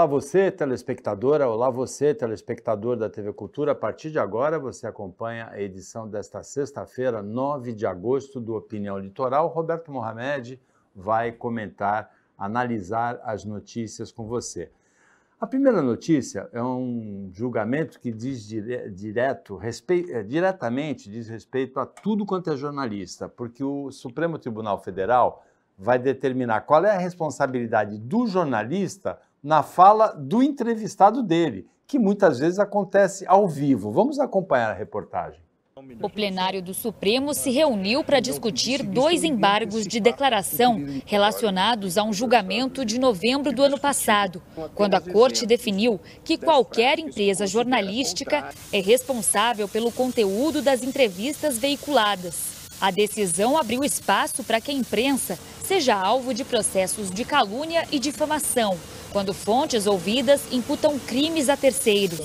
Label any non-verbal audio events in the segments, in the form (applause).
Olá você, telespectadora, olá você, telespectador da TV Cultura. A partir de agora você acompanha a edição desta sexta-feira, 9 de agosto, do Opinião Litoral. Roberto Mohamed vai comentar, analisar as notícias com você. A primeira notícia é um julgamento que diz direto, é, diretamente diz respeito a tudo quanto é jornalista, porque o Supremo Tribunal Federal vai determinar qual é a responsabilidade do jornalista na fala do entrevistado dele, que muitas vezes acontece ao vivo. Vamos acompanhar a reportagem. O plenário do Supremo se reuniu para discutir dois embargos de declaração relacionados a um julgamento de novembro do ano passado, quando a corte definiu que qualquer empresa jornalística é responsável pelo conteúdo das entrevistas veiculadas. A decisão abriu espaço para que a imprensa seja alvo de processos de calúnia e difamação, quando fontes ouvidas imputam crimes a terceiros.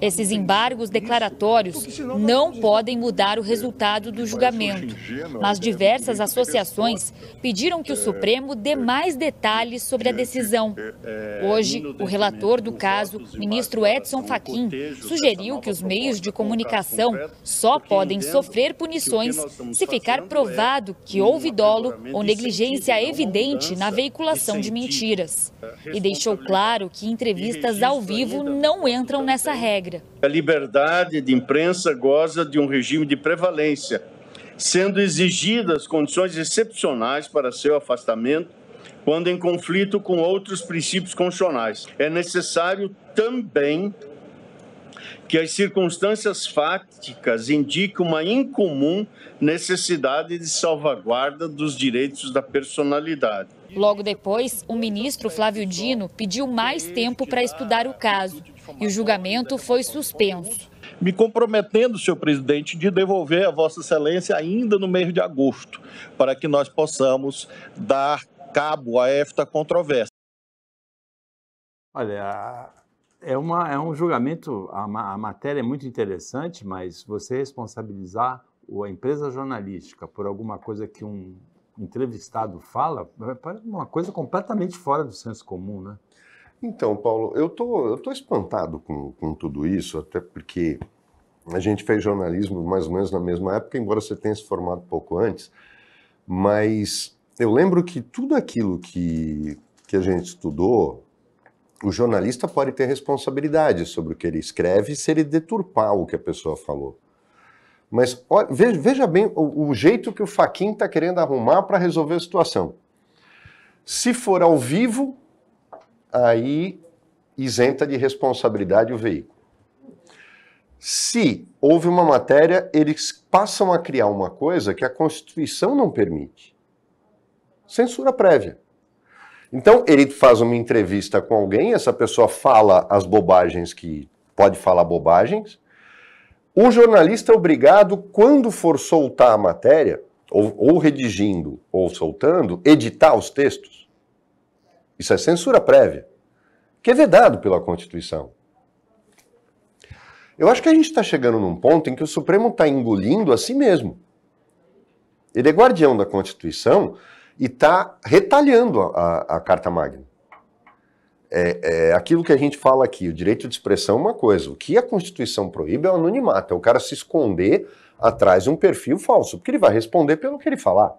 Esses embargos declaratórios não podem mudar o resultado do julgamento, mas diversas associações pediram que o Supremo dê mais detalhes sobre a decisão. Hoje, o relator do caso, ministro Edson Fachin, sugeriu que os meios de comunicação só podem sofrer punições se ficar provado que houve dolo ou negligência influência é evidente na veiculação de mentiras. E deixou claro que entrevistas ao vivo não entram nessa regra. A liberdade de imprensa goza de um regime de prevalência, sendo exigidas condições excepcionais para seu afastamento quando em conflito com outros princípios constitucionais. É necessário também que as circunstâncias fáticas indicam uma incomum necessidade de salvaguarda dos direitos da personalidade. Logo depois, o ministro Flávio Dino pediu mais tempo para estudar o caso e o julgamento foi suspenso. Me comprometendo, senhor presidente, de devolver a Vossa Excelência ainda no mês de agosto, para que nós possamos dar cabo a esta controvérsia. Olha, é, uma, é um julgamento, a, a, matéria é muito interessante, mas você responsabilizar a empresa jornalística por alguma coisa que um entrevistado fala, é uma coisa completamente fora do senso comum, né? Então, Paulo, eu tô, eu tô espantado com, com tudo isso, até porque a gente fez jornalismo mais ou menos na mesma época, embora você tenha se formado pouco antes, mas eu lembro que tudo aquilo que, que a gente estudou o jornalista pode ter responsabilidade sobre o que ele escreve se ele deturpar o que a pessoa falou. Mas olha, veja bem o, o, jeito que o Faquin está querendo arrumar para resolver a situação. Se for ao vivo, aí isenta de responsabilidade o veículo. Se houve uma matéria, eles passam a criar uma coisa que a Constituição não permite: censura prévia. Então, ele faz uma entrevista com alguém, essa pessoa fala as bobagens que pode falar bobagens. O jornalista é obrigado, quando for soltar a matéria, ou, ou redigindo ou soltando, editar os textos. Isso é censura prévia, que é vedado pela Constituição. Eu acho que a gente está chegando num ponto em que o Supremo está engolindo a si mesmo. Ele é guardião da Constituição, e está retalhando a, a, a, Carta Magna. É, é, aquilo que a gente fala aqui, o direito de expressão é uma coisa. O que a Constituição proíbe é o anonimato, é o cara se esconder atrás de um perfil falso, porque ele vai responder pelo que ele falar.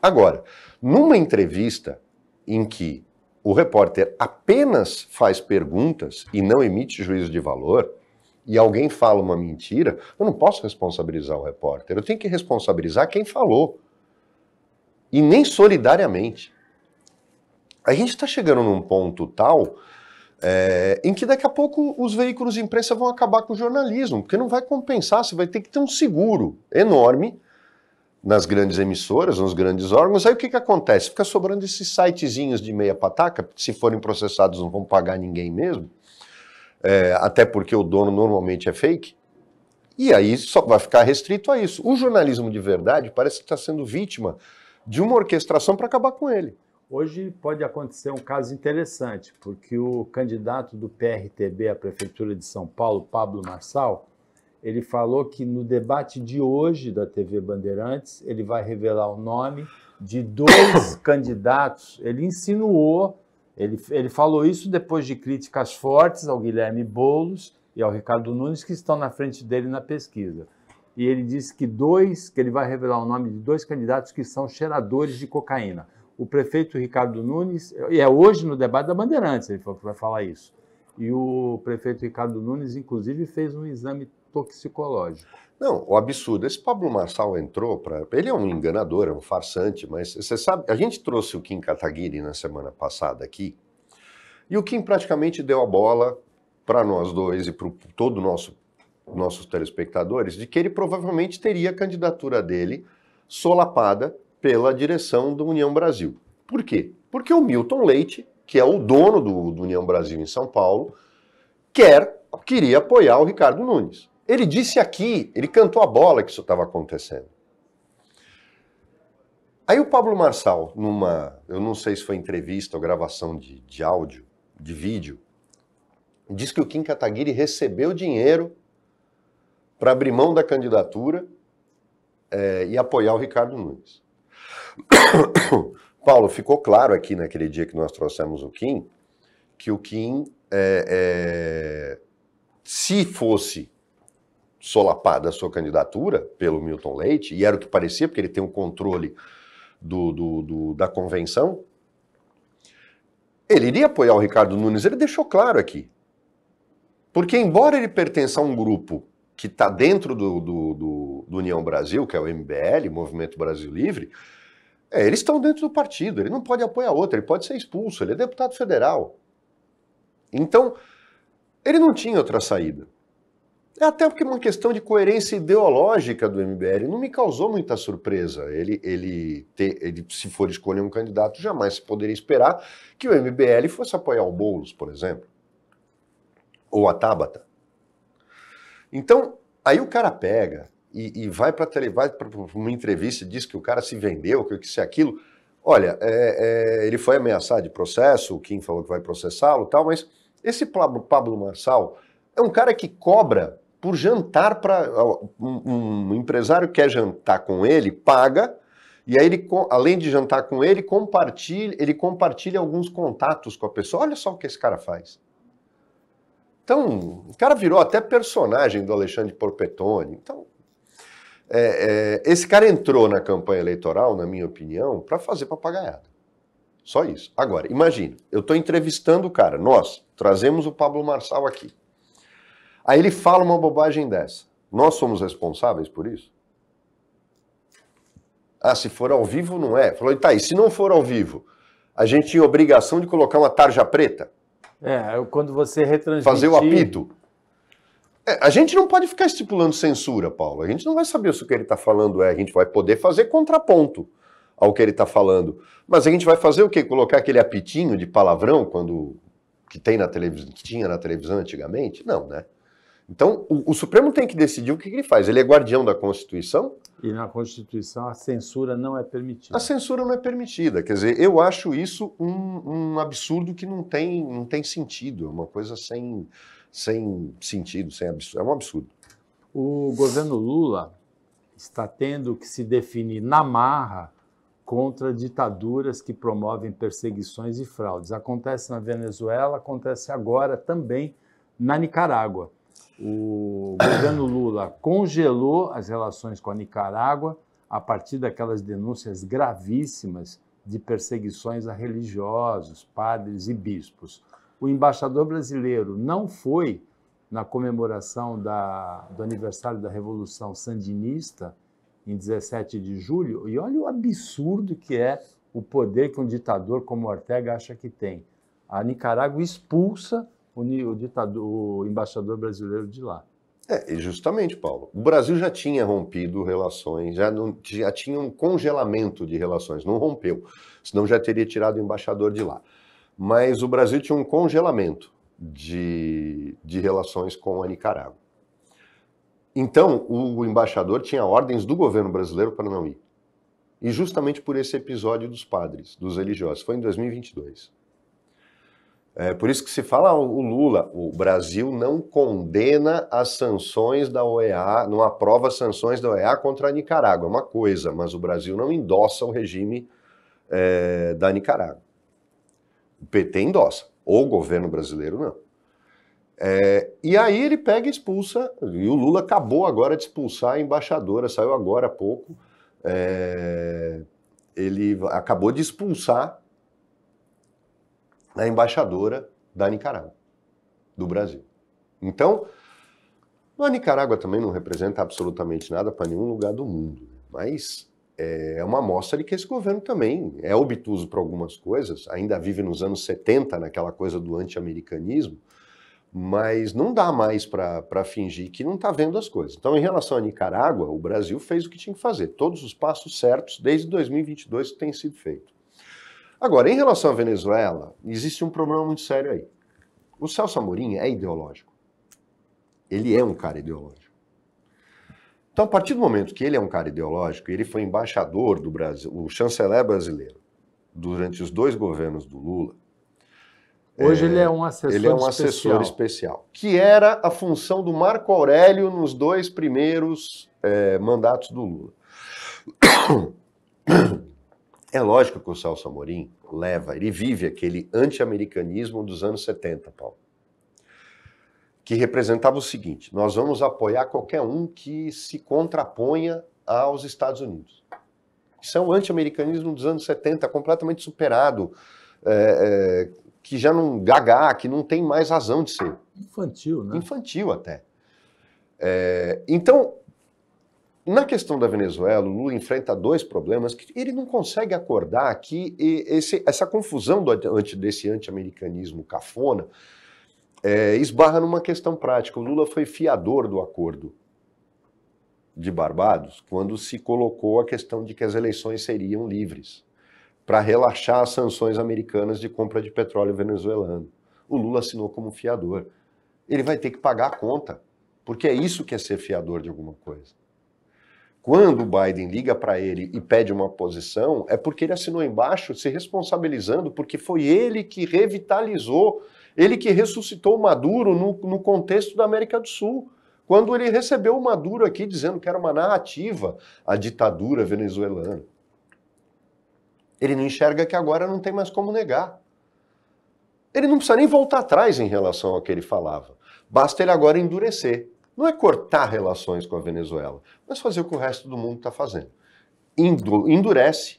Agora, numa entrevista em que o repórter apenas faz perguntas e não emite juízo de valor, e alguém fala uma mentira, eu não posso responsabilizar o repórter, eu tenho que responsabilizar quem falou e nem solidariamente. A gente está chegando num ponto tal é, em que daqui a pouco os veículos de imprensa vão acabar com o jornalismo, porque não vai compensar, você vai ter que ter um seguro enorme nas grandes emissoras, nos grandes órgãos. Aí o que, que acontece? Fica sobrando esses sitezinhos de meia pataca, se forem processados não vão pagar ninguém mesmo, é, até porque o dono normalmente é fake. E aí só vai ficar restrito a isso. O jornalismo de verdade parece que está sendo vítima de uma orquestração para acabar com ele. Hoje pode acontecer um caso interessante, porque o candidato do PRTB à Prefeitura de São Paulo, Pablo Marçal, ele falou que no debate de hoje da TV Bandeirantes, ele vai revelar o nome de dois (coughs) candidatos. Ele insinuou, ele, ele falou isso depois de críticas fortes ao Guilherme Boulos e ao Ricardo Nunes, que estão na frente dele na pesquisa e ele disse que dois, que ele vai revelar o nome de dois candidatos que são cheiradores de cocaína. O prefeito Ricardo Nunes, e é hoje no debate da Bandeirantes, ele falou que vai falar isso. E o prefeito Ricardo Nunes, inclusive, fez um exame toxicológico. Não, o absurdo. Esse Pablo Marçal entrou para. Ele é um enganador, é um farsante, mas você sabe. A gente trouxe o Kim Kataguiri na semana passada aqui, e o Kim praticamente deu a bola para nós dois e para todo o nosso nossos telespectadores de que ele provavelmente teria a candidatura dele solapada pela direção do União Brasil. Por quê? Porque o Milton Leite, que é o dono do, do União Brasil em São Paulo, quer, queria apoiar o Ricardo Nunes. Ele disse aqui, ele cantou a bola que isso estava acontecendo. Aí o Pablo Marçal, numa, eu não sei se foi entrevista ou gravação de, de áudio, de vídeo, diz que o Kim Kataguiri recebeu dinheiro para abrir mão da candidatura é, e apoiar o Ricardo Nunes. (coughs) Paulo, ficou claro aqui naquele dia que nós trouxemos o Kim, que o Kim, é, é, se fosse solapada a sua candidatura pelo Milton Leite, e era o que parecia, porque ele tem o um controle do, do, do, da convenção, ele iria apoiar o Ricardo Nunes, ele deixou claro aqui. Porque, embora ele pertença a um grupo que está dentro do, do, do, do, União Brasil, que é o MBL, Movimento Brasil Livre, é, eles estão dentro do partido, ele não pode apoiar outro, ele pode ser expulso, ele é deputado federal. Então, ele não tinha outra saída. É até porque é uma questão de coerência ideológica do MBL não me causou muita surpresa. Ele, ele, ter, ele se for escolher um candidato, jamais se poderia esperar que o MBL fosse apoiar o Boulos, por exemplo, ou a Tabata. Então, aí o cara pega e, e vai para uma entrevista e diz que o cara se vendeu, que isso é aquilo. Olha, é, é, ele foi ameaçado de processo, o Kim falou que vai processá-lo tal, mas esse Pablo Marçal é um cara que cobra por jantar para. Um, um empresário quer jantar com ele, paga, e aí ele, além de jantar com ele, compartilha, ele compartilha alguns contatos com a pessoa. Olha só o que esse cara faz. Então, o cara virou até personagem do Alexandre Porpetone. Então, é, é, esse cara entrou na campanha eleitoral, na minha opinião, para fazer papagaiada. Só isso. Agora, imagina, eu estou entrevistando o cara, nós trazemos o Pablo Marçal aqui. Aí ele fala uma bobagem dessa. Nós somos responsáveis por isso? Ah, se for ao vivo, não é. Falou, e tá, e se não for ao vivo, a gente tinha obrigação de colocar uma tarja preta? É, quando você retransmitir... Fazer o apito. É, a gente não pode ficar estipulando censura, Paulo. A gente não vai saber se o que ele está falando é. A gente vai poder fazer contraponto ao que ele está falando. Mas a gente vai fazer o quê? Colocar aquele apitinho de palavrão quando que tem na televisão, que tinha na televisão antigamente? Não, né? Então, o, o, Supremo tem que decidir o que, que, ele faz. Ele é guardião da Constituição? E na Constituição a censura não é permitida. A censura não é permitida. Quer dizer, eu acho isso um, um absurdo que não tem, não tem sentido. É uma coisa sem, sem sentido, sem absurdo. É um absurdo. O governo Lula está tendo que se definir na marra contra ditaduras que promovem perseguições e fraudes. Acontece na Venezuela, acontece agora também na Nicarágua o governo Lula congelou as relações com a Nicarágua a partir daquelas denúncias gravíssimas de perseguições a religiosos, padres e bispos. O embaixador brasileiro não foi na comemoração da, do aniversário da Revolução Sandinista, em 17 de julho, e olha o absurdo que é o poder que um ditador como Ortega acha que tem. A Nicarágua expulsa o, o ditador, o embaixador brasileiro de lá. É, justamente, Paulo. O Brasil já tinha rompido relações, já, não, já tinha um congelamento de relações, não rompeu, senão já teria tirado o embaixador de lá. Mas o Brasil tinha um congelamento de, de relações com a Nicarágua. Então, o embaixador tinha ordens do governo brasileiro para não ir. E justamente por esse episódio dos padres, dos religiosos, foi em 2022. É por isso que se fala o Lula, o Brasil não condena as sanções da OEA, não aprova sanções da OEA contra a Nicarágua, é uma coisa, mas o Brasil não endossa o regime é, da Nicarágua. O PT endossa, o governo brasileiro não. É, e aí ele pega e expulsa, e o Lula acabou agora de expulsar a embaixadora, saiu agora há pouco, é, ele acabou de expulsar a embaixadora da Nicarágua, do Brasil. Então, a Nicarágua também não representa absolutamente nada para nenhum lugar do mundo, né? mas é uma amostra de que esse governo também é obtuso para algumas coisas, ainda vive nos anos 70, naquela coisa do anti-americanismo, mas não dá mais para fingir que não está vendo as coisas. Então, em relação à Nicarágua, o Brasil fez o que tinha que fazer, todos os passos certos desde 2022 que têm sido feitos. Agora, em relação à Venezuela, existe um problema muito sério aí. O Celso Amorim é ideológico. Ele é um cara ideológico. Então, a partir do momento que ele é um cara ideológico, ele foi embaixador do Brasil, o chanceler brasileiro, durante os dois governos do Lula. Hoje é, é ele é um assessor Ele é um especial. assessor especial, que era a função do Marco Aurélio nos dois primeiros é, mandatos do Lula. É lógico que o Celso Amorim leva, ele vive aquele anti-americanismo dos anos 70, Paulo, que representava o seguinte: nós vamos apoiar qualquer um que se contraponha aos Estados Unidos. Isso é um anti-americanismo dos anos 70, completamente superado, é, é, que já não gaga, que não tem mais razão de ser. Infantil, né? Infantil até. É, então, na questão da Venezuela, o Lula enfrenta dois problemas que ele não consegue acordar aqui, esse, essa confusão do, desse anti-americanismo cafona é, esbarra numa questão prática. O Lula foi fiador do acordo de Barbados quando se colocou a questão de que as eleições seriam livres para relaxar as sanções americanas de compra de petróleo venezuelano. O Lula assinou como fiador. Ele vai ter que pagar a conta, porque é isso que é ser fiador de alguma coisa. Quando o Biden liga para ele e pede uma posição, é porque ele assinou embaixo se responsabilizando, porque foi ele que revitalizou, ele que ressuscitou Maduro no, no contexto da América do Sul quando ele recebeu o Maduro aqui dizendo que era uma narrativa a ditadura venezuelana. Ele não enxerga que agora não tem mais como negar. Ele não precisa nem voltar atrás em relação ao que ele falava. Basta ele agora endurecer não é cortar relações com a Venezuela, mas fazer o que o resto do mundo está fazendo. Endurece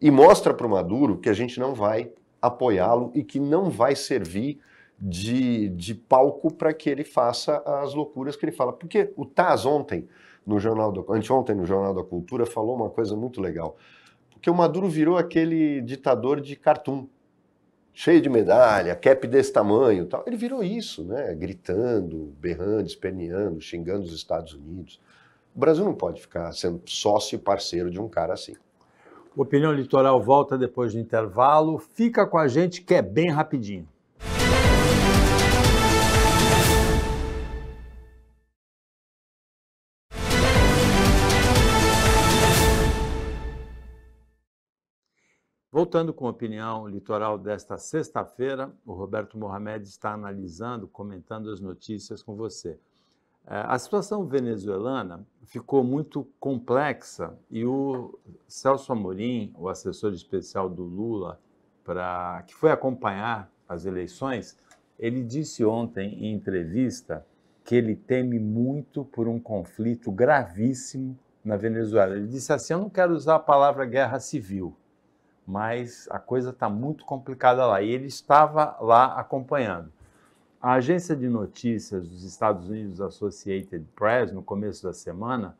e mostra para o Maduro que a gente não vai apoiá-lo e que não vai servir de, de palco para que ele faça as loucuras que ele fala. Porque o Taz ontem, no jornal do, anteontem no Jornal da Cultura, falou uma coisa muito legal. Porque o Maduro virou aquele ditador de cartoon cheio de medalha, cap desse tamanho tal. Ele virou isso, né? Gritando, berrando, esperneando, xingando os Estados Unidos. O Brasil não pode ficar sendo sócio e parceiro de um cara assim. Opinião Litoral volta depois do intervalo. Fica com a gente que é bem rapidinho. Voltando com a opinião litoral desta sexta-feira, o Roberto Mohamed está analisando, comentando as notícias com você. É, a situação venezuelana ficou muito complexa e o Celso Amorim, o assessor especial do Lula, pra, que foi acompanhar as eleições, ele disse ontem em entrevista que ele teme muito por um conflito gravíssimo na Venezuela. Ele disse assim: Eu não quero usar a palavra guerra civil, mas a coisa está muito complicada lá. E ele estava lá acompanhando. A agência de notícias dos Estados Unidos, Associated Press, no começo da semana,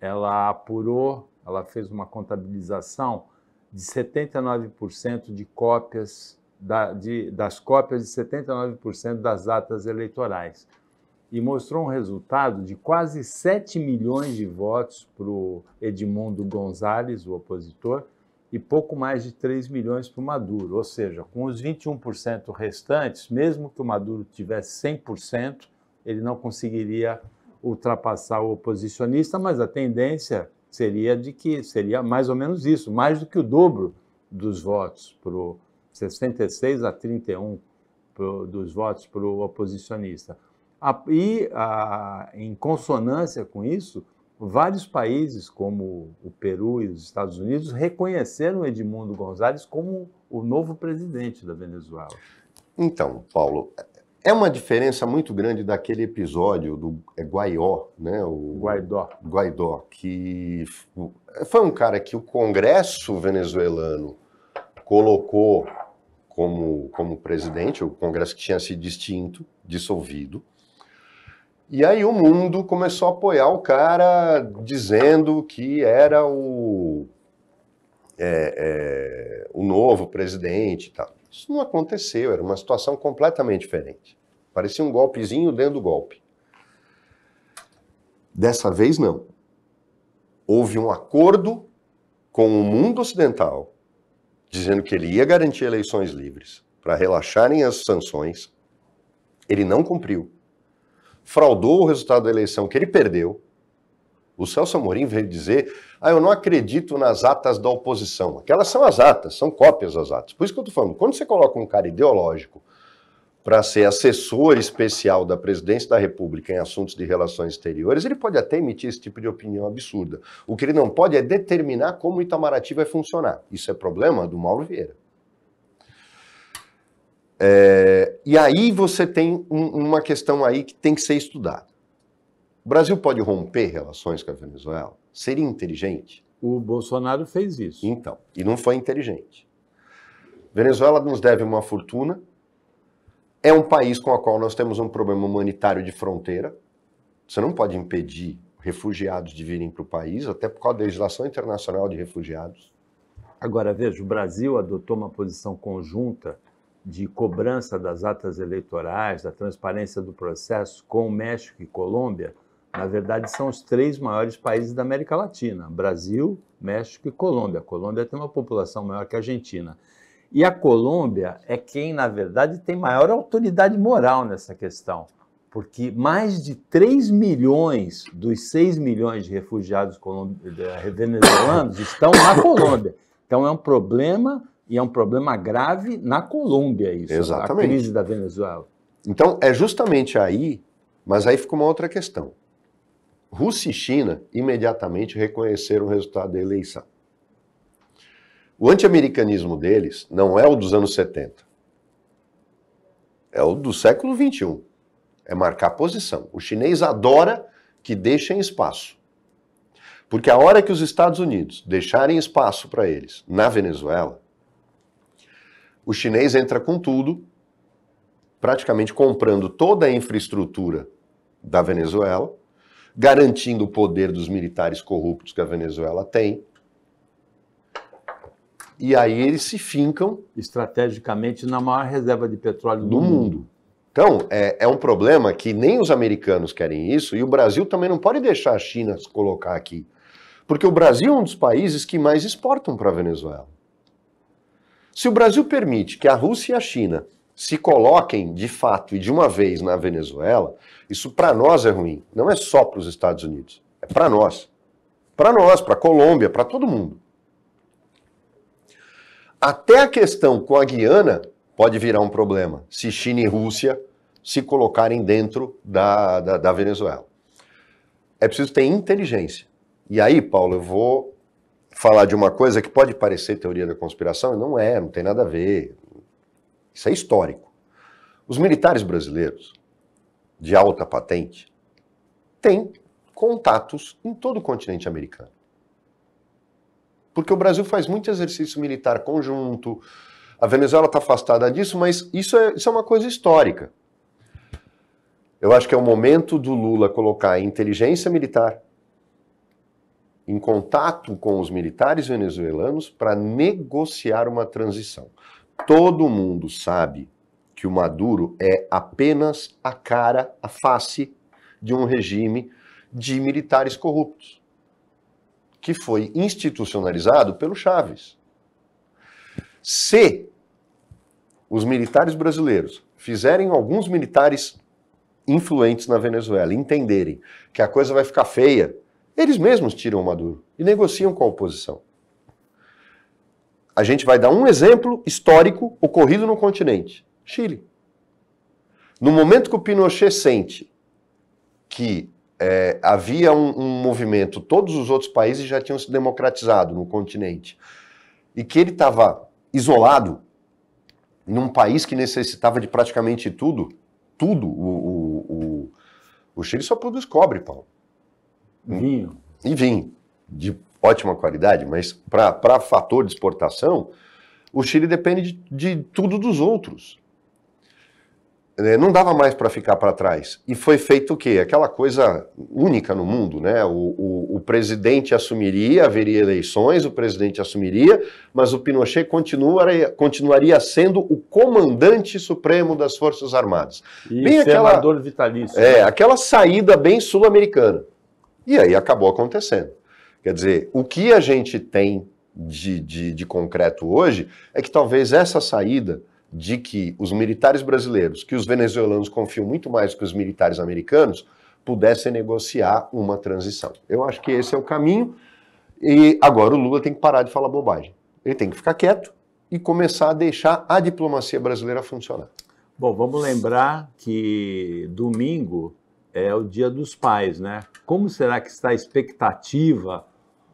ela apurou, ela fez uma contabilização de 79% de cópias da, de, das cópias de 79% das atas eleitorais e mostrou um resultado de quase 7 milhões de votos para o Edmundo Gonzalez, o opositor, e pouco mais de 3 milhões para o Maduro. Ou seja, com os 21% restantes, mesmo que o Maduro tivesse 100%, ele não conseguiria ultrapassar o oposicionista, mas a tendência seria de que seria mais ou menos isso, mais do que o dobro dos votos para o 66 a 31 pro, dos votos para o oposicionista. A, e a, em consonância com isso, vários países, como o Peru e os Estados Unidos, reconheceram Edmundo Gonzalez como o novo presidente da Venezuela. Então, Paulo, é uma diferença muito grande daquele episódio do é, Guaió, né? O Guaidó. Guaidó, que foi um cara que o Congresso venezuelano colocou como, como presidente, o Congresso que tinha se distinto, dissolvido, e aí o mundo começou a apoiar o cara, dizendo que era o, é, é, o novo presidente e tal. Isso não aconteceu, era uma situação completamente diferente. Parecia um golpezinho dentro do golpe. Dessa vez, não. Houve um acordo com o mundo ocidental, dizendo que ele ia garantir eleições livres para relaxarem as sanções. Ele não cumpriu fraudou o resultado da eleição que ele perdeu. O Celso Amorim veio dizer: ah, eu não acredito nas atas da oposição. Aquelas são as atas, são cópias das atas. Por isso que eu estou falando, quando você coloca um cara ideológico para ser assessor especial da presidência da República em assuntos de relações exteriores, ele pode até emitir esse tipo de opinião absurda. O que ele não pode é determinar como o Itamaraty vai funcionar. Isso é problema do Mauro Vieira. É, e aí você tem um, uma questão aí que tem que ser estudada. O Brasil pode romper relações com a Venezuela? Seria inteligente? O Bolsonaro fez isso. Então, e não foi inteligente. Venezuela nos deve uma fortuna. É um país com o qual nós temos um problema humanitário de fronteira. Você não pode impedir refugiados de virem para o país, até por causa da legislação internacional de refugiados. Agora, veja, o Brasil adotou uma posição conjunta de cobrança das atas eleitorais, da transparência do processo com o México e Colômbia, na verdade são os três maiores países da América Latina: Brasil, México e Colômbia. A Colômbia tem uma população maior que a Argentina. E a Colômbia é quem, na verdade, tem maior autoridade moral nessa questão, porque mais de 3 milhões dos 6 milhões de refugiados eh, venezuelanos estão na Colômbia. Então é um problema e é um problema grave na Colômbia, isso. Exatamente. A crise da Venezuela. Então, é justamente aí, mas aí fica uma outra questão. Rússia e China imediatamente reconheceram o resultado da eleição. O anti-americanismo deles não é o dos anos 70. É o do século 21. É marcar posição. O chinês adora que deixem espaço. Porque a hora que os Estados Unidos deixarem espaço para eles na Venezuela, o chinês entra com tudo, praticamente comprando toda a infraestrutura da Venezuela, garantindo o poder dos militares corruptos que a Venezuela tem. E aí eles se fincam. Estrategicamente na maior reserva de petróleo do, do mundo. mundo. Então, é, é, um problema que nem os americanos querem isso, e o Brasil também não pode deixar a China se colocar aqui. Porque o Brasil é um dos países que mais exportam para a Venezuela. Se o Brasil permite que a Rússia e a China se coloquem de fato e de uma vez na Venezuela, isso para nós é ruim. Não é só para os Estados Unidos, é para nós. Para nós, para a Colômbia, para todo mundo. Até a questão com a Guiana pode virar um problema se China e Rússia se colocarem dentro da, da, da Venezuela. É preciso ter inteligência. E aí, Paulo, eu vou falar de uma coisa que pode parecer teoria da conspiração, e não é, não tem nada a ver. Isso é histórico. Os militares brasileiros de alta patente têm contatos em todo o continente americano. Porque o Brasil faz muito exercício militar conjunto, a Venezuela está afastada disso, mas isso é, isso é uma coisa histórica. Eu acho que é o momento do Lula colocar inteligência militar, em contato com os militares venezuelanos para negociar uma transição. Todo mundo sabe que o Maduro é apenas a cara, a face de um regime de militares corruptos, que foi institucionalizado pelo Chaves. Se os militares brasileiros fizerem alguns militares influentes na Venezuela entenderem que a coisa vai ficar feia eles mesmos tiram o Maduro e negociam com a oposição. A gente vai dar um exemplo histórico ocorrido no continente: Chile. No momento que o Pinochet sente que é, havia um, um movimento, todos os outros países já tinham se democratizado no continente, e que ele estava isolado num país que necessitava de praticamente tudo, tudo, o, o, o, o Chile só produz cobre, Paulo. Hum. vinho. E vinho, de ótima qualidade, mas para fator de exportação, o Chile depende de, de tudo dos outros. É, não dava mais para ficar para trás. E foi feito o quê? Aquela coisa única no mundo, né? O, o, o presidente assumiria, haveria eleições, o presidente assumiria, mas o Pinochet continuaria, continuaria sendo o comandante supremo das Forças Armadas. E bem senador aquela, vitalício. É, né? aquela saída bem sul-americana. E aí acabou acontecendo. Quer dizer, o que a gente tem de, de, de concreto hoje é que talvez essa saída de que os militares brasileiros, que os venezuelanos confiam muito mais que os militares americanos, pudessem negociar uma transição. Eu acho que esse é o caminho. E agora o Lula tem que parar de falar bobagem. Ele tem que ficar quieto e começar a deixar a diplomacia brasileira funcionar. Bom, vamos lembrar que domingo é o Dia dos Pais, né? Como será que está a expectativa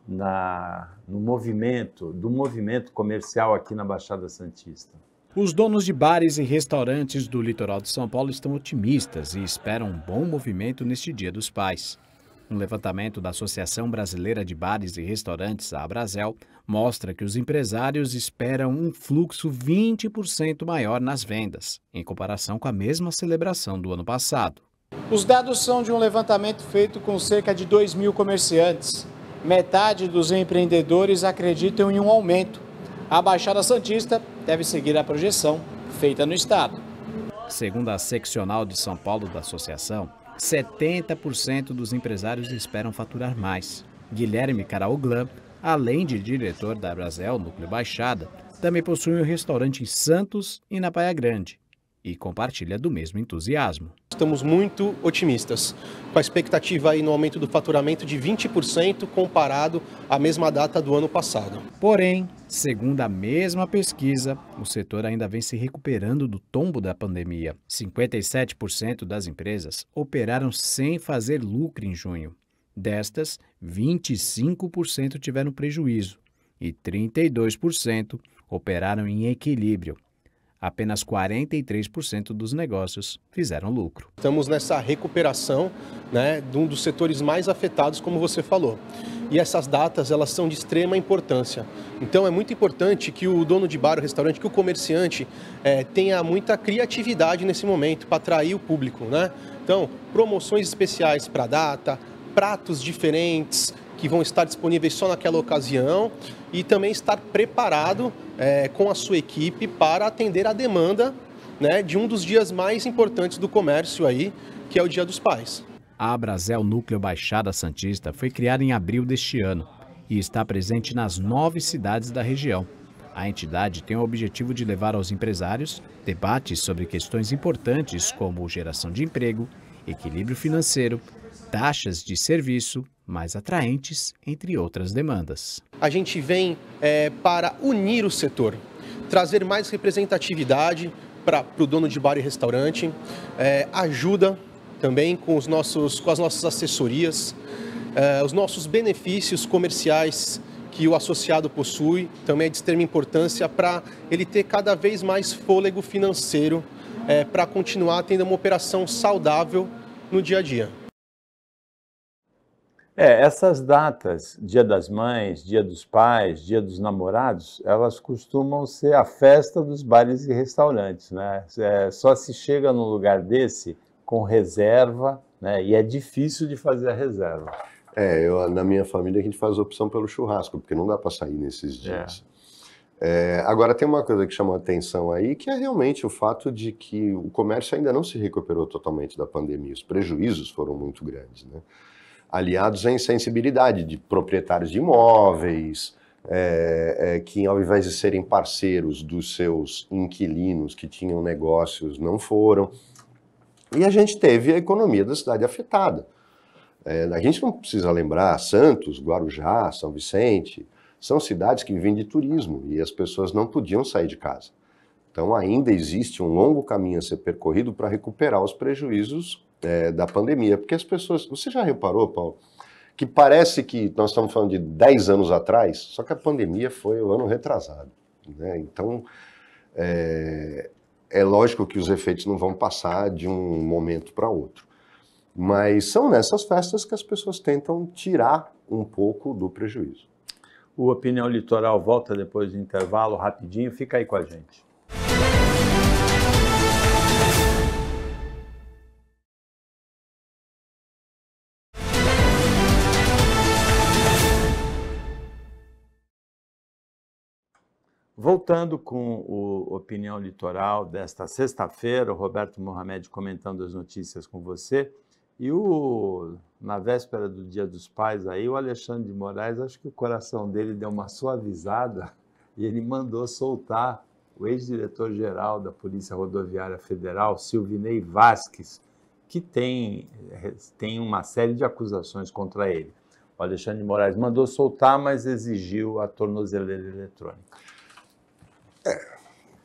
na, no movimento, do movimento comercial aqui na Baixada Santista? Os donos de bares e restaurantes do litoral de São Paulo estão otimistas e esperam um bom movimento neste Dia dos Pais. Um levantamento da Associação Brasileira de Bares e Restaurantes, a Abrazel, mostra que os empresários esperam um fluxo 20% maior nas vendas, em comparação com a mesma celebração do ano passado. Os dados são de um levantamento feito com cerca de 2 mil comerciantes. Metade dos empreendedores acreditam em um aumento. A Baixada Santista deve seguir a projeção feita no Estado. Segundo a seccional de São Paulo da associação, 70% dos empresários esperam faturar mais. Guilherme Carauglan, além de diretor da Brasel Núcleo Baixada, também possui um restaurante em Santos e na Praia Grande e compartilha do mesmo entusiasmo. Estamos muito otimistas, com a expectativa aí no aumento do faturamento de 20% comparado à mesma data do ano passado. Porém, segundo a mesma pesquisa, o setor ainda vem se recuperando do tombo da pandemia. 57% das empresas operaram sem fazer lucro em junho. Destas, 25% tiveram prejuízo e 32% operaram em equilíbrio apenas 43% dos negócios fizeram lucro. Estamos nessa recuperação né, de um dos setores mais afetados, como você falou. E essas datas elas são de extrema importância. Então é muito importante que o dono de bar, o restaurante, que o comerciante é, tenha muita criatividade nesse momento para atrair o público, né? Então promoções especiais para a data, pratos diferentes que vão estar disponíveis só naquela ocasião e também estar preparado é, com a sua equipe para atender a demanda né, de um dos dias mais importantes do comércio aí, que é o Dia dos Pais. A Abrazel Núcleo Baixada Santista foi criada em abril deste ano e está presente nas nove cidades da região. A entidade tem o objetivo de levar aos empresários debates sobre questões importantes como geração de emprego, equilíbrio financeiro, taxas de serviço mais atraentes, entre outras demandas. A gente vem é, para unir o setor, trazer mais representatividade para o dono de bar e restaurante, é, ajuda também com, os nossos, com as nossas assessorias, é, os nossos benefícios comerciais que o associado possui, também é de extrema importância para ele ter cada vez mais fôlego financeiro é, para continuar tendo uma operação saudável no dia a dia. É, essas datas, Dia das Mães, Dia dos Pais, Dia dos Namorados, elas costumam ser a festa dos bares e restaurantes, né? É, só se chega num lugar desse com reserva, né? E é difícil de fazer a reserva. É, eu, na minha família a gente faz opção pelo churrasco, porque não dá para sair nesses é. dias. É. É, agora, tem uma coisa que chamou a atenção aí, que é realmente o fato de que o comércio ainda não se recuperou totalmente da pandemia. Os prejuízos foram muito grandes, né? aliados à insensibilidade de proprietários de imóveis, é, é, que ao invés de serem parceiros dos seus inquilinos que tinham negócios, não foram. E a gente teve a economia da cidade afetada. É, a gente não precisa lembrar Santos, Guarujá, São Vicente, são cidades que vivem de turismo e as pessoas não podiam sair de casa. Então ainda existe um longo caminho a ser percorrido para recuperar os prejuízos é, da pandemia. Porque as pessoas. Você já reparou, Paulo, que parece que nós estamos falando de 10 anos atrás, só que a pandemia foi o ano retrasado. Né? Então, é, é lógico que os efeitos não vão passar de um momento para outro. Mas são nessas festas que as pessoas tentam tirar um pouco do prejuízo. O Opinião Litoral volta depois do intervalo, rapidinho. Fica aí com a gente. Voltando com o Opinião Litoral desta sexta-feira, o Roberto Mohamed comentando as notícias com você. E o, na véspera do Dia dos Pais, aí o Alexandre de Moraes, acho que o coração dele deu uma suavizada e ele mandou soltar o ex-diretor-geral da Polícia Rodoviária Federal, Silvinei Vasques, que tem, eh, tem uma série de acusações contra ele. O Alexandre de Moraes mandou soltar, mas exigiu a tornozeleira eletrônica. É,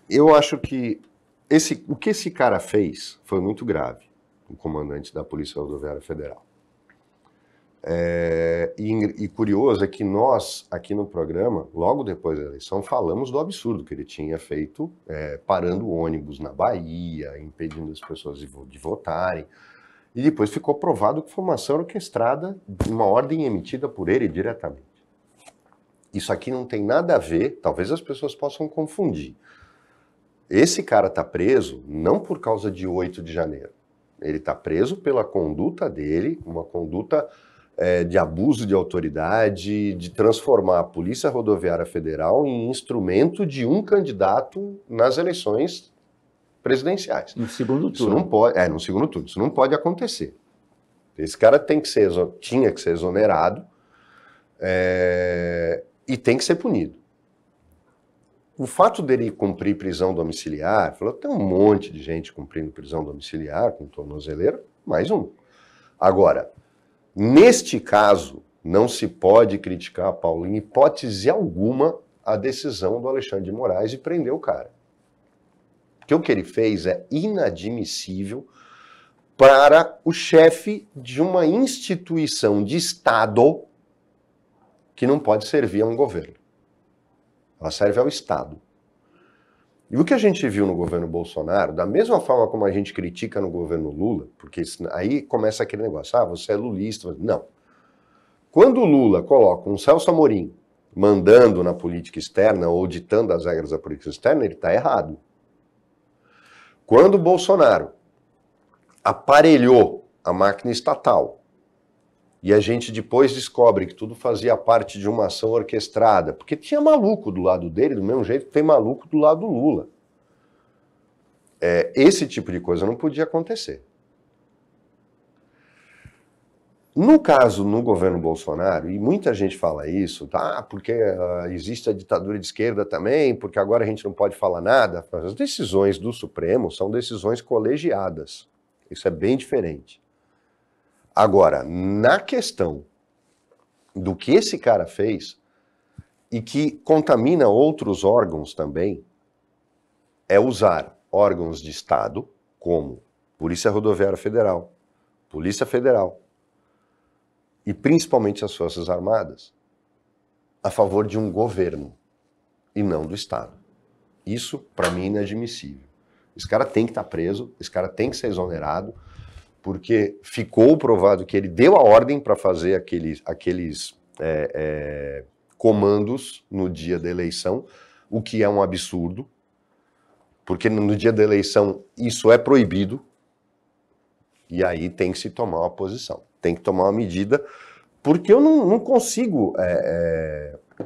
eu acho que esse, o que esse cara fez foi muito grave, o comandante da Polícia Rodoviária Federal. É, e, e, curioso é que nós, aqui no programa, logo depois da eleição, falamos do absurdo que ele tinha feito, é, parando ônibus na Bahia, impedindo as pessoas de, de votarem. E depois ficou provado que foi uma ação orquestrada, uma ordem emitida por ele diretamente. Isso aqui não tem nada a ver, talvez as pessoas possam confundir. Esse cara está preso não por causa de 8 de janeiro. Ele está preso pela conduta dele, uma conduta é, de abuso de autoridade, de transformar a Polícia Rodoviária Federal em instrumento de um candidato nas eleições presidenciais. No segundo turno. Isso não pode, é, no segundo turno. Isso não pode acontecer. Esse cara tem que ser, tinha que ser exonerado. É, e tem que ser punido. O fato dele cumprir prisão domiciliar, falou, tem um monte de gente cumprindo prisão domiciliar com tornozeleira, mais um. Agora, neste caso, não se pode criticar, Paulo, em hipótese alguma, a decisão do Alexandre de Moraes de prender o cara. Porque o que ele fez é inadmissível para o chefe de uma instituição de Estado que não pode servir a um governo. Ela serve ao Estado. E o que a gente viu no governo Bolsonaro, da mesma forma como a gente critica no governo Lula, porque aí começa aquele negócio, ah, você é lulista. Não. Quando o Lula coloca um Celso Amorim mandando na política externa ou ditando as regras da política externa, ele está errado. Quando o Bolsonaro aparelhou a máquina estatal e a gente depois descobre que tudo fazia parte de uma ação orquestrada, porque tinha maluco do lado dele, do mesmo jeito que tem maluco do lado do Lula. É, esse tipo de coisa não podia acontecer. No caso, no governo Bolsonaro, e muita gente fala isso, tá? Ah, porque uh, existe a ditadura de esquerda também, porque agora a gente não pode falar nada. As decisões do Supremo são decisões colegiadas. Isso é bem diferente. Agora, na questão do que esse cara fez e que contamina outros órgãos também, é usar órgãos de Estado, como Polícia Rodoviária Federal, Polícia Federal e principalmente as Forças Armadas, a favor de um governo e não do Estado. Isso, para mim, é inadmissível. Esse cara tem que estar tá preso, esse cara tem que ser exonerado porque ficou provado que ele deu a ordem para fazer aqueles, aqueles é, é, comandos no dia da eleição, o que é um absurdo, porque no dia da eleição isso é proibido, e aí tem que se tomar uma posição, tem que tomar uma medida, porque eu não, não consigo é, é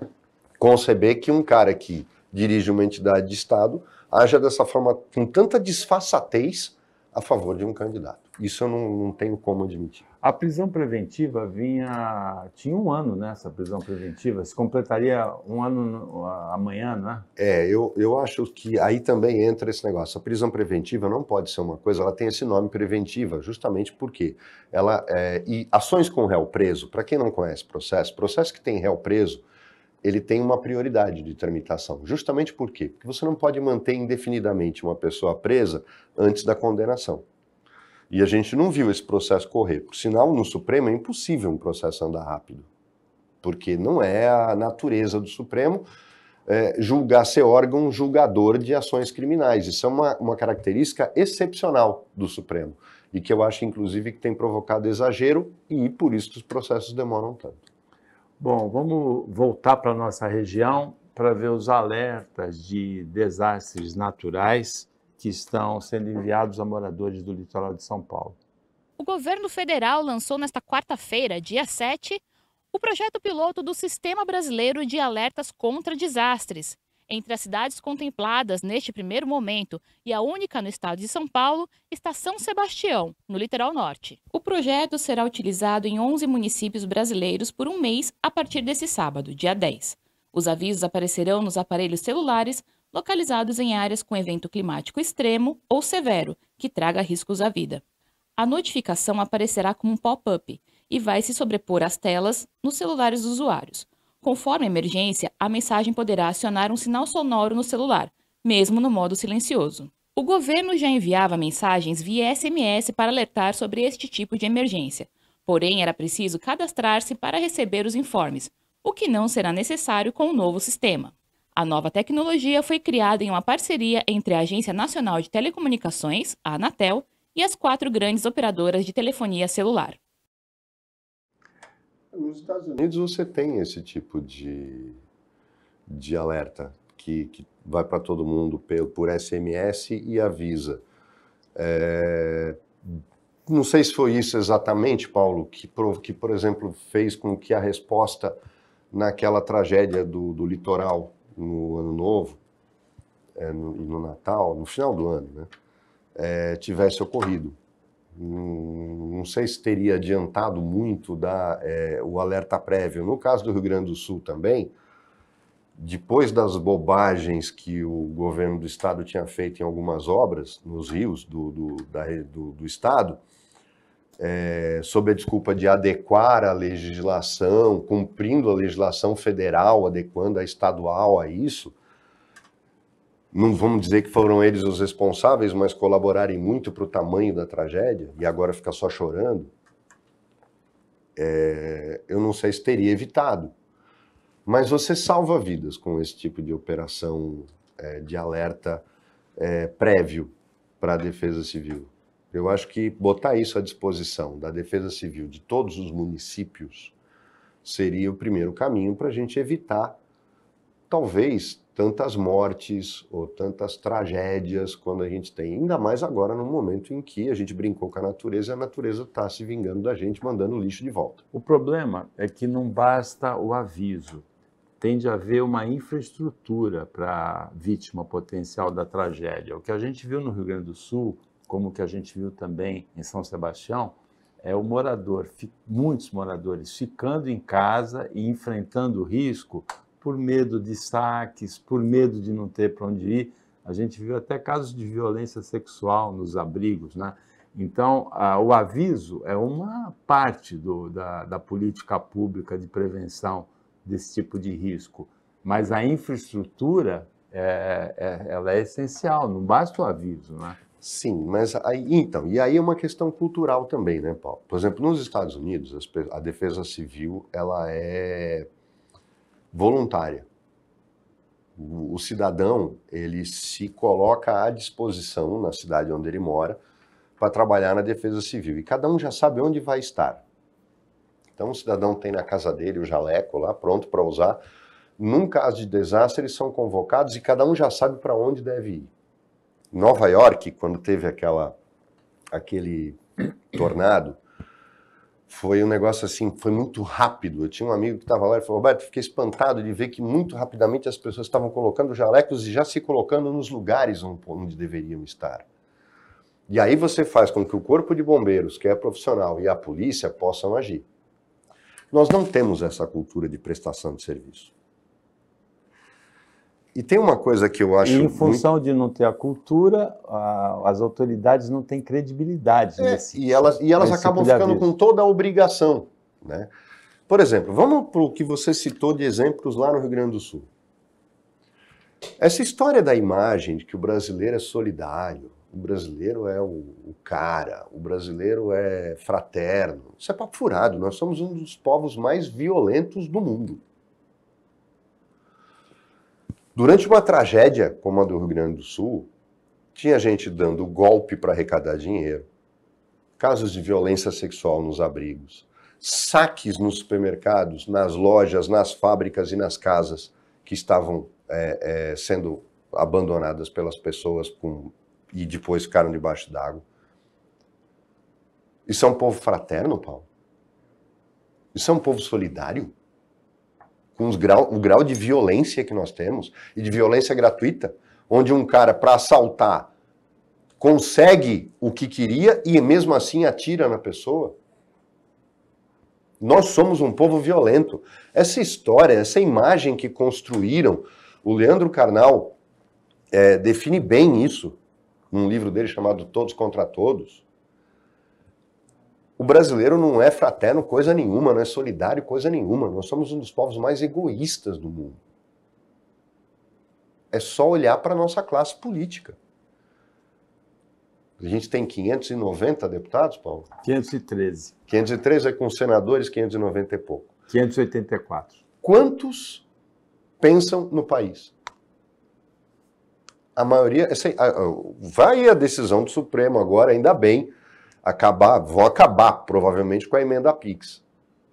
conceber que um cara que dirige uma entidade de Estado haja dessa forma com tanta disfarçatez a favor de um candidato. Isso eu não, não tenho como admitir. A prisão preventiva vinha. tinha um ano, né? Essa prisão preventiva. Se completaria um ano amanhã, né? É, eu, eu acho que aí também entra esse negócio. A prisão preventiva não pode ser uma coisa, ela tem esse nome preventiva, justamente porque ela. É, e ações com réu preso, para quem não conhece processo, processo que tem réu preso ele tem uma prioridade de tramitação. Justamente por quê? Porque você não pode manter indefinidamente uma pessoa presa antes da condenação. E a gente não viu esse processo correr. Por sinal, no Supremo é impossível um processo andar rápido, porque não é a natureza do Supremo é, julgar ser órgão julgador de ações criminais. Isso é uma, uma característica excepcional do Supremo e que eu acho, inclusive, que tem provocado exagero e por isso os processos demoram tanto. Bom, vamos voltar para a nossa região para ver os alertas de desastres naturais que estão sendo enviados a moradores do litoral de São Paulo. O governo federal lançou nesta quarta-feira, dia 7, o projeto piloto do Sistema Brasileiro de Alertas contra Desastres, entre as cidades contempladas neste primeiro momento e a única no estado de São Paulo está São Sebastião, no litoral norte. O projeto será utilizado em 11 municípios brasileiros por um mês a partir desse sábado, dia 10. Os avisos aparecerão nos aparelhos celulares localizados em áreas com evento climático extremo ou severo, que traga riscos à vida. A notificação aparecerá como um pop-up e vai se sobrepor às telas nos celulares dos usuários. Conforme a emergência, a mensagem poderá acionar um sinal sonoro no celular, mesmo no modo silencioso. O governo já enviava mensagens via SMS para alertar sobre este tipo de emergência, porém era preciso cadastrar-se para receber os informes, o que não será necessário com o novo sistema. A nova tecnologia foi criada em uma parceria entre a Agência Nacional de Telecomunicações, a Anatel, e as quatro grandes operadoras de telefonia celular. Nos Estados Unidos você tem esse tipo de, de alerta que, que vai para todo mundo por, por SMS e avisa. É, não sei se foi isso exatamente, Paulo, que, que, por exemplo, fez com que a resposta naquela tragédia do, do litoral no Ano Novo e é, no, no, Natal, no final do ano, né, é, tivesse ocorrido não, sei se teria adiantado muito é, o alerta prévio. No caso do Rio Grande do Sul também, depois das bobagens que o governo do estado tinha feito em algumas obras nos rios do, do, da, do, do estado, é, sob a desculpa de adequar a legislação, cumprindo a legislação federal, adequando a estadual a isso, não vamos dizer que foram eles os responsáveis, mas colaborarem muito para o tamanho da tragédia e agora ficar só chorando, é, eu não sei se teria evitado. Mas você salva vidas com esse tipo de operação é, de alerta é, prévio para a Defesa Civil. Eu acho que botar isso à disposição da Defesa Civil de todos os municípios seria o primeiro caminho para a gente evitar, talvez, tantas mortes ou tantas tragédias quando a gente tem, ainda mais agora no momento em que a gente brincou com a natureza e a natureza está se vingando da gente, mandando lixo de volta. O problema é que não basta o aviso, tem de haver uma infraestrutura para a vítima potencial da tragédia. O que a gente viu no Rio Grande do Sul, como o que a gente viu também em São Sebastião, é o morador, muitos moradores ficando em casa e enfrentando o risco por medo de saques, por medo de não ter para onde ir. A gente viu até casos de violência sexual nos abrigos, né? Então, a, o aviso é uma parte do, da, da política pública de prevenção desse tipo de risco, mas a infraestrutura é, é, ela é essencial, não basta o aviso, né? Sim, mas aí, então, e aí é uma questão cultural também, né, Paulo? Por exemplo, nos Estados Unidos, a defesa civil, ela é voluntária. O, cidadão, ele se coloca à disposição na cidade onde ele mora para trabalhar na defesa civil. E cada um já sabe onde vai estar. Então, o cidadão tem na casa dele o jaleco lá pronto para usar. Num caso de desastre, eles são convocados e cada um já sabe para onde deve ir. Nova York, quando teve aquela, aquele tornado, foi um negócio assim, foi muito rápido. Eu tinha um amigo que estava lá e falou: Roberto, fiquei espantado de ver que muito rapidamente as pessoas estavam colocando jalecos e já se colocando nos lugares onde deveriam estar. E aí você faz com que o corpo de bombeiros, que é profissional, e a polícia possam agir. Nós não temos essa cultura de prestação de serviço. E tem uma coisa que eu acho. E em função muito... de não ter a cultura, a, as autoridades não têm credibilidade. É, nesse, e elas, e elas acabam tipo ficando com toda a obrigação. Né? Por exemplo, vamos para o que você citou de exemplos lá no Rio Grande do Sul. Essa história da imagem de que o brasileiro é solidário, o brasileiro é o, o cara, o brasileiro é fraterno, isso é papo furado. Nós somos um dos povos mais violentos do mundo. Durante uma tragédia como a do Rio Grande do Sul, tinha gente dando golpe para arrecadar dinheiro, casos de violência sexual nos abrigos, saques nos supermercados, nas lojas, nas fábricas e nas casas que estavam é, é, sendo abandonadas pelas pessoas com, e depois ficaram debaixo d'água. Isso é um povo fraterno, Paulo? Isso é um povo solidário? com os grau, o grau de violência que nós temos, e de violência gratuita, onde um cara, para assaltar, consegue o que queria e mesmo assim atira na pessoa. Nós somos um povo violento. Essa história, essa imagem que construíram, o Leandro Carnal é, define bem isso num livro dele chamado Todos contra Todos. O brasileiro não é fraterno coisa nenhuma, não é solidário coisa nenhuma. Nós somos um dos povos mais egoístas do mundo. É só olhar para a nossa classe política. A gente tem 590 deputados, Paulo? 513. 513 é com senadores, 590 e pouco. 584. Quantos pensam no país? A maioria. É vai a decisão do Supremo agora, ainda bem acabar, vão acabar provavelmente com a emenda Pix.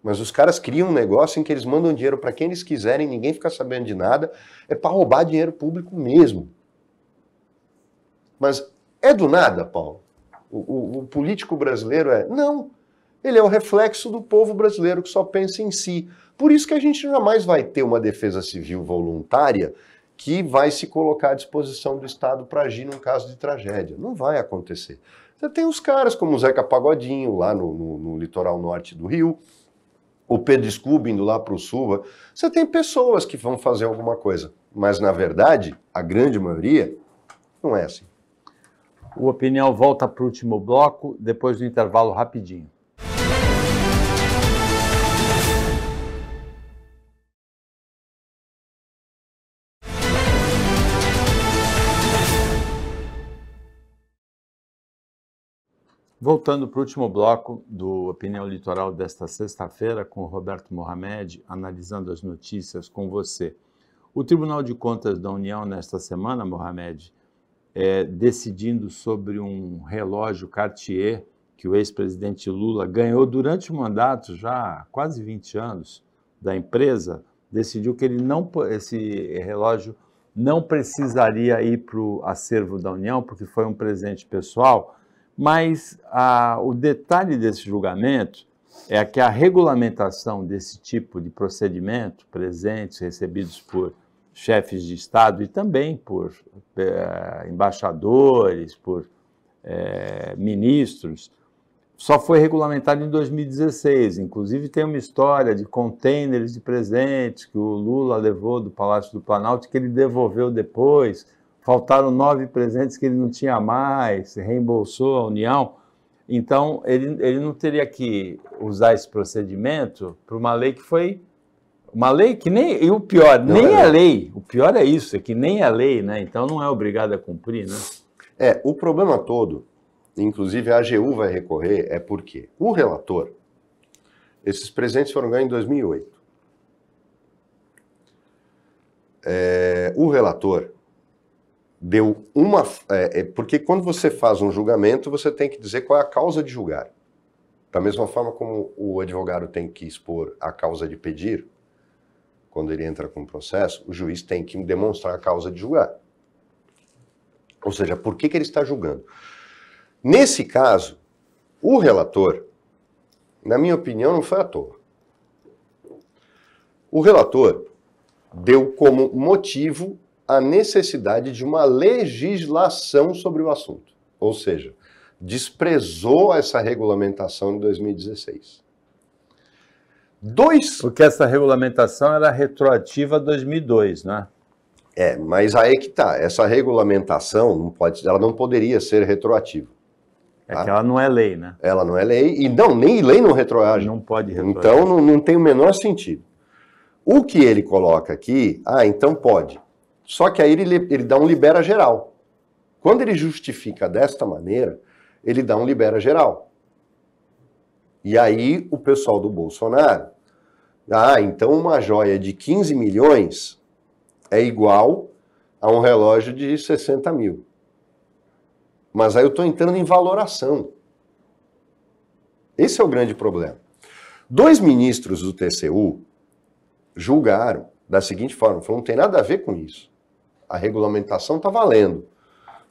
Mas os caras criam um negócio em que eles mandam dinheiro para quem eles quiserem, ninguém fica sabendo de nada, é para roubar dinheiro público mesmo. Mas é do nada, Paulo. O, o, o, político brasileiro é. Não. Ele é o reflexo do povo brasileiro que só pensa em si. Por isso que a gente jamais vai ter uma defesa civil voluntária que vai se colocar à disposição do Estado para agir num caso de tragédia. Não vai acontecer. Você tem os caras como o Zeca Pagodinho, lá no, no, no litoral norte do Rio, o Pedro Scooby indo lá para o sul. Né? Você tem pessoas que vão fazer alguma coisa. Mas, na verdade, a grande maioria não é assim. O Opinião volta para o último bloco, depois do intervalo rapidinho. Voltando para o último bloco do Opinião Litoral desta sexta-feira, com o Roberto Mohamed, analisando as notícias com você. O Tribunal de Contas da União, nesta semana, Mohamed, é, decidindo sobre um relógio Cartier que o ex-presidente Lula ganhou durante o mandato, já há quase 20 anos, da empresa, decidiu que ele não, esse relógio não precisaria ir para o acervo da União, porque foi um presente pessoal mas a, o detalhe desse julgamento é que a regulamentação desse tipo de procedimento, presentes recebidos por chefes de Estado e também por eh, embaixadores, por eh, ministros, só foi regulamentado em 2016. Inclusive, tem uma história de contêineres de presentes que o Lula levou do Palácio do Planalto, que ele devolveu depois faltaram nove presentes que ele não tinha mais, reembolsou a União. Então, ele, ele não teria que usar esse procedimento para uma lei que foi. Uma lei que nem. E o pior, não nem é, é lei. O pior é isso, é que nem é lei, né? Então não é obrigado a cumprir, né? É, o problema todo, inclusive a AGU vai recorrer, é porque o relator, esses presentes foram ganhos em 2008. É, o relator deu uma. É, é, porque quando você faz um julgamento, você tem que dizer qual é a causa de julgar. Da mesma forma como o advogado tem que expor a causa de pedir, quando ele entra com o processo, o juiz tem que demonstrar a causa de julgar. Ou seja, por que, que ele está julgando? Nesse caso, o relator, na minha opinião, não foi à toa. O relator deu como motivo a necessidade de uma legislação sobre o assunto. Ou seja, desprezou essa regulamentação em 2016. Dois... Porque essa regulamentação era retroativa a 2002, né? É, mas aí que tá. Essa regulamentação não pode, ela não poderia ser retroativa. É tá? É que ela não é lei, né? Ela não é lei e não nem lei não retroage. Não pode retroagir. Então não, não tem o menor sentido. O que ele coloca aqui, ah, então pode. Só que aí ele, ele dá um libera geral. Quando ele justifica desta maneira, ele dá um libera geral. E aí o pessoal do Bolsonaro, ah, então uma joia de 15 milhões é igual a um relógio de 60 mil. Mas aí eu estou entrando em valoração. Esse é o grande problema. Dois ministros do TCU julgaram da seguinte forma: falou, não tem nada a ver com isso. A regulamentação está valendo.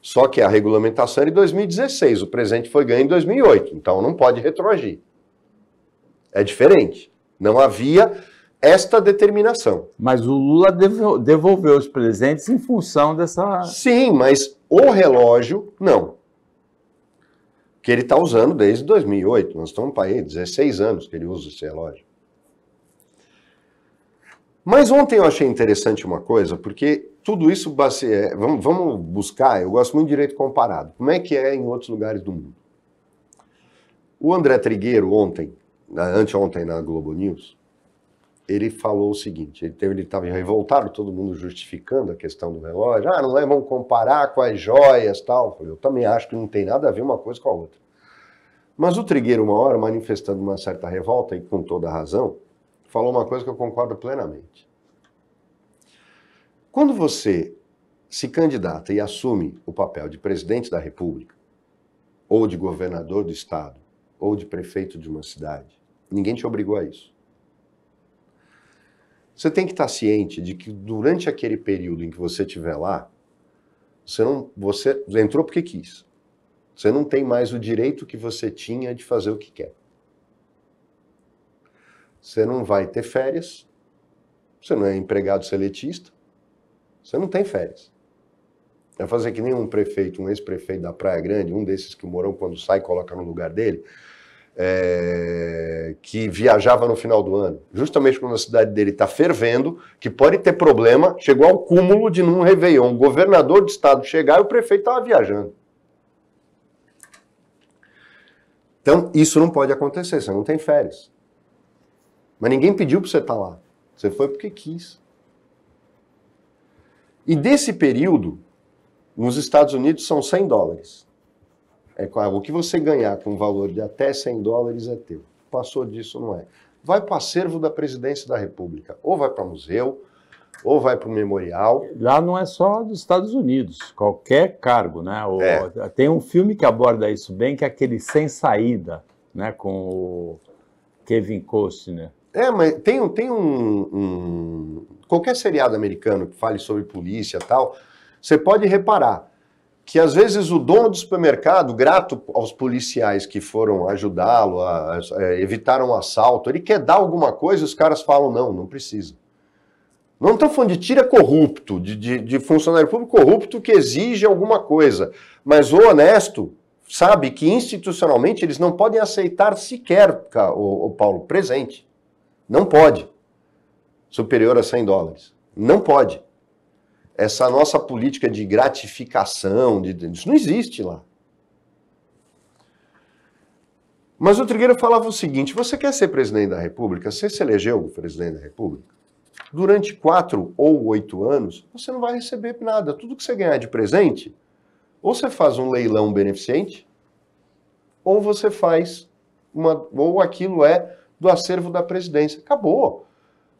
Só que a regulamentação era é de 2016, o presente foi ganho em 2008, então não pode retroagir. É diferente. Não havia esta determinação. Mas o Lula devolveu os presentes em função dessa. Sim, mas o relógio, não. Que ele está usando desde 2008. Nós estamos no país, 16 anos que ele usa esse relógio. Mas ontem eu achei interessante uma coisa, porque tudo isso, é, vamos, vamos buscar, eu gosto muito de direito comparado. Como é que é em outros lugares do mundo? O André Trigueiro, ontem, anteontem na Globo News, ele falou o seguinte: ele estava revoltado, todo mundo justificando a questão do relógio. Ah, não é? Vamos comparar com as joias tal. Eu, eu também acho que não tem nada a ver uma coisa com a outra. Mas o Trigueiro, uma hora, manifestando uma certa revolta, e com toda razão, falou uma coisa que eu concordo plenamente. Quando você se candidata e assume o papel de presidente da República, ou de governador do estado, ou de prefeito de uma cidade, ninguém te obrigou a isso. Você tem que estar ciente de que durante aquele período em que você estiver lá, você não, você entrou porque quis. Você não tem mais o direito que você tinha de fazer o que quer. Você não vai ter férias. Você não é empregado seletista. Você não tem férias. É fazer que nem um prefeito, um ex-prefeito da Praia Grande, um desses que o quando sai, coloca no lugar dele, é, que viajava no final do ano, justamente quando a cidade dele está fervendo, que pode ter problema, chegou ao cúmulo de num Réveillon, um governador de estado chegar e o prefeito estava viajando. Então, isso não pode acontecer, você não tem férias. Mas ninguém pediu para você estar tá lá. Você foi porque quis. E desse período, nos Estados Unidos são 100 dólares. É o que você ganhar com um valor de até 100 dólares é teu. Passou disso, não é. Vai para o acervo da presidência da República, ou vai para museu, ou vai para o memorial. Lá não é só dos Estados Unidos, qualquer cargo, né? Ou, é. Tem um filme que aborda isso bem, que é aquele Sem Saída, né? Com o Kevin Costner. É, mas tem, tem um, um, qualquer seriado americano que fale sobre polícia e tal, você pode reparar que às vezes o dono do supermercado, grato aos policiais que foram ajudá-lo, é, evitaram um assalto, ele quer dar alguma coisa e os caras falam: não, não precisa. Não estou falando de tira corrupto, de, de, de, funcionário público corrupto que exige alguma coisa, mas o honesto sabe que institucionalmente eles não podem aceitar sequer o, o Paulo presente. Não pode superior a 100 dólares. Não pode. Essa nossa política de gratificação, de, isso não existe lá. Mas o Trigueiro falava o seguinte: você quer ser presidente da República? Você se elegeu presidente da República? Durante quatro ou oito anos, você não vai receber nada. Tudo que você ganhar de presente, ou você faz um leilão beneficente, ou você faz uma. ou aquilo é do acervo da presidência. Acabou.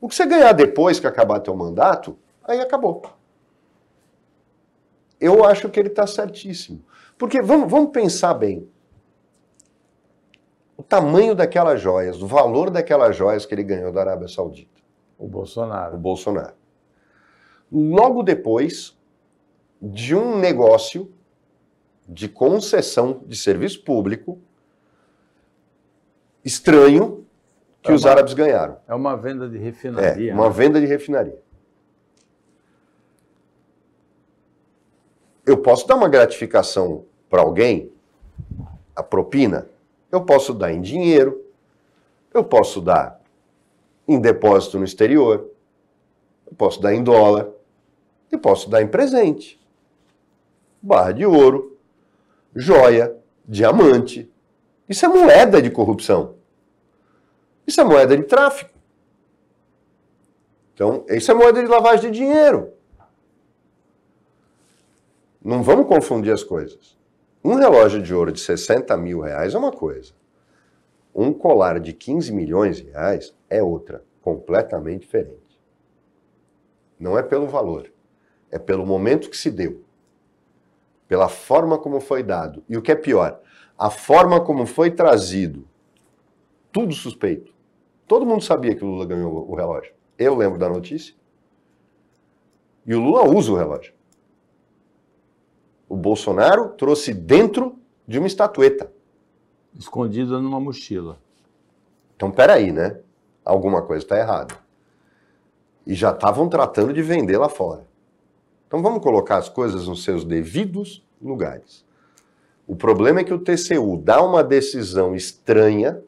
O que você ganhar depois que acabar teu mandato, aí acabou. Eu acho que ele está certíssimo. Porque vamos, vamos pensar bem. O tamanho daquelas joias, o valor daquelas joias que ele ganhou da Arábia Saudita. O Bolsonaro. O Bolsonaro. Logo depois de um negócio de concessão de serviço público estranho que é os árabes ganharam. É uma venda de refinaria. É, né? uma né? venda de refinaria. Eu posso dar uma gratificação para alguém, a propina, eu posso dar em dinheiro, eu posso dar em depósito no exterior, eu posso dar em dólar e posso dar em presente. Barra de ouro, joia, diamante. Isso é moeda de corrupção. Isso é moeda de tráfico. Então, isso é moeda de lavagem de dinheiro. Não vamos confundir as coisas. Um relógio de ouro de 60 mil reais é uma coisa. Um colar de 15 milhões de reais é outra, completamente diferente. Não é pelo valor, é pelo momento que se deu, pela forma como foi dado. E o que é pior, a forma como foi trazido. Tudo suspeito. Todo mundo sabia que o Lula ganhou o relógio. Eu lembro da notícia. E o Lula usa o relógio. O Bolsonaro trouxe dentro de uma estatueta. Escondida numa mochila. Então, peraí, né? Alguma coisa está errada. E já estavam tratando de vender lá fora. Então, vamos colocar as coisas nos seus devidos lugares. O problema é que o TCU dá uma decisão estranha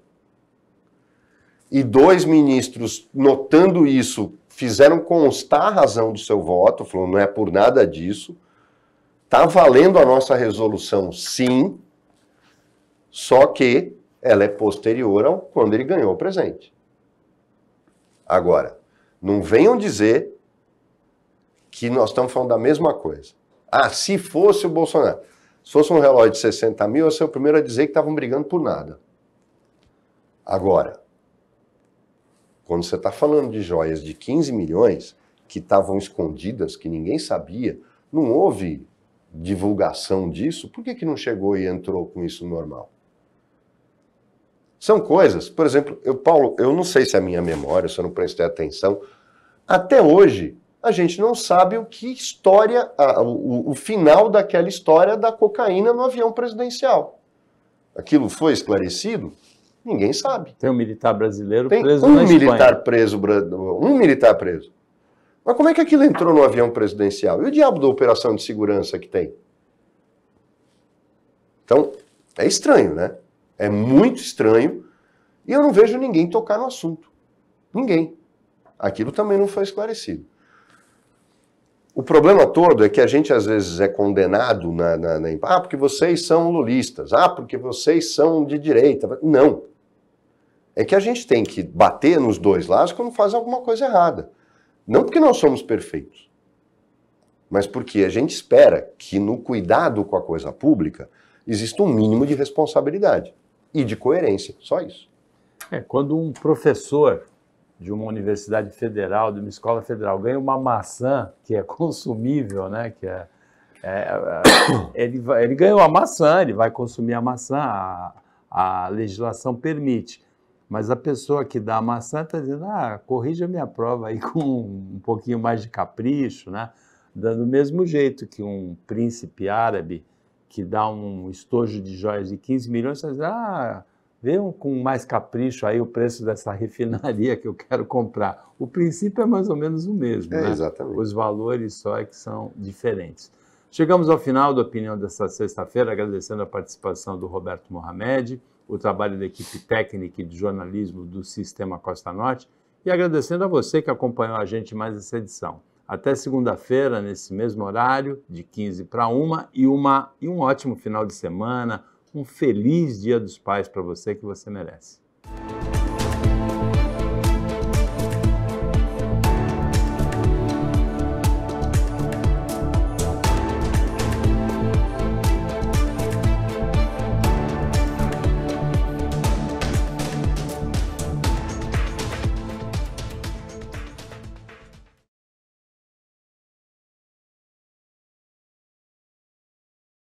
e dois ministros, notando isso, fizeram constar a razão do seu voto, falou não é por nada disso, está valendo a nossa resolução sim, só que ela é posterior ao quando ele ganhou o presente. Agora, não venham dizer que nós estamos falando da mesma coisa. Ah, se fosse o Bolsonaro, se fosse um relógio de 60 mil, eu seria o primeiro a dizer que estavam brigando por nada. Agora, quando você está falando de joias de 15 milhões que estavam escondidas, que ninguém sabia, não houve divulgação disso, por que, que não chegou e entrou com isso normal? São coisas, por exemplo, eu, Paulo, eu não sei se é a minha memória, se eu não prestei atenção, até hoje a gente não sabe o que história, a, o, o final daquela história da cocaína no avião presidencial. Aquilo foi esclarecido? Ninguém sabe. Tem um militar brasileiro Tem preso um na militar Espanha. preso, um militar preso. Mas como é que aquilo entrou no avião presidencial? E o diabo da operação de segurança que tem? Então, é estranho, né? É muito estranho. E eu não vejo ninguém tocar no assunto. Ninguém. Aquilo também não foi esclarecido. O problema todo é que a gente às vezes é condenado na, na, na, Ah, porque vocês são lulistas. Ah, porque vocês são de direita. Não é que a gente tem que bater nos dois lados quando faz alguma coisa errada. Não porque nós somos perfeitos, mas porque a gente espera que no cuidado com a coisa pública exista um mínimo de responsabilidade e de coerência, só isso. É, quando um professor de uma universidade federal, de uma escola federal, ganha uma maçã que é (laughs) consumível, né, que é, é, é, ele, vai, ele ganhou a maçã, ele vai consumir a maçã, a, a legislação permite. Mas a pessoa que dá a maçã está dizendo, ah, corrija minha prova aí com um pouquinho mais de capricho, né? dando o mesmo jeito que um príncipe árabe que dá um estojo de joias de 15 milhões, você diz, ah, vejam com mais capricho aí o preço dessa (laughs) refinaria que eu quero comprar. O princípio é mais ou menos o mesmo, é, né? Exatamente. Os valores só é que são diferentes. Chegamos ao final da opinião dessa sexta-feira, agradecendo a participação do Roberto Mohamed, o trabalho da equipe técnica e de jornalismo do Sistema Costa Norte e agradecendo a você que acompanhou a gente mais essa edição. Até segunda-feira, nesse mesmo horário, de 15 para 1, e, uma, e um ótimo final de semana, um feliz Dia dos Pais para você que você merece.